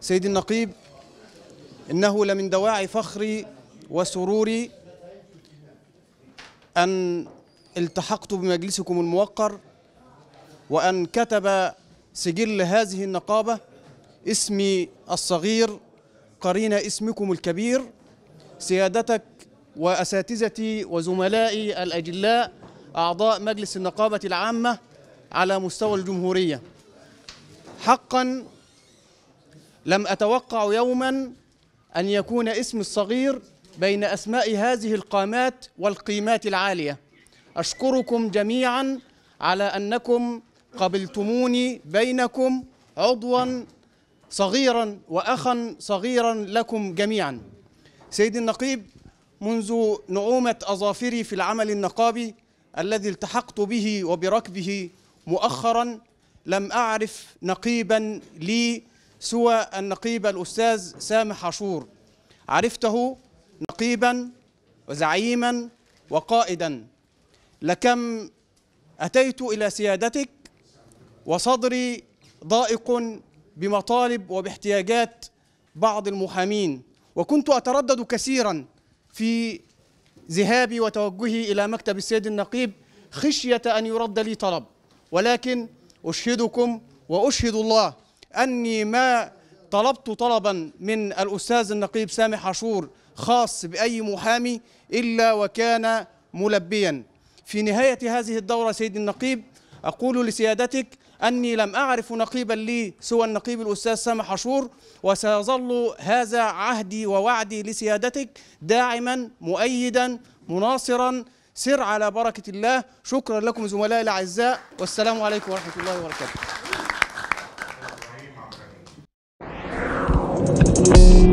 سيدي النقيب إنه لمن دواعي فخري وسروري أن التحقت بمجلسكم الموقر وأن كتب سجل هذه النقابة اسمي الصغير قرين اسمكم الكبير سيادتك وأساتذتي وزملائي الأجلاء أعضاء مجلس النقابة العامة على مستوى الجمهورية حقا لم أتوقع يوما أن يكون اسم الصغير بين أسماء هذه القامات والقيمات العالية أشكركم جميعا على أنكم قبلتموني بينكم عضوا صغيرا وأخا صغيرا لكم جميعا سيدي النقيب منذ نعومة أظافري في العمل النقابي الذي التحقت به وبركبه مؤخرا لم أعرف نقيبا لي سوى النقيب الأستاذ سامح عاشور عرفته نقيبا وزعيما وقائدا لكم أتيت إلى سيادتك وصدري ضائق بمطالب وباحتياجات بعض المحامين وكنت أتردد كثيرا في ذهابي وتوجهي إلى مكتب السيد النقيب خشية أن يرد لي طلب ولكن أشهدكم وأشهد الله أني ما طلبت طلبا من الأستاذ النقيب سامح عاشور خاص بأي محامي إلا وكان ملبيا في نهاية هذه الدورة سيد النقيب أقول لسيادتك أني لم أعرف نقيبا لي سوى النقيب الأستاذ سامح عاشور وسيظل هذا عهدي ووعدي لسيادتك داعما مؤيدا مناصرا سر على بركة الله شكرا لكم زملائي الأعزاء والسلام عليكم ورحمة الله وبركاته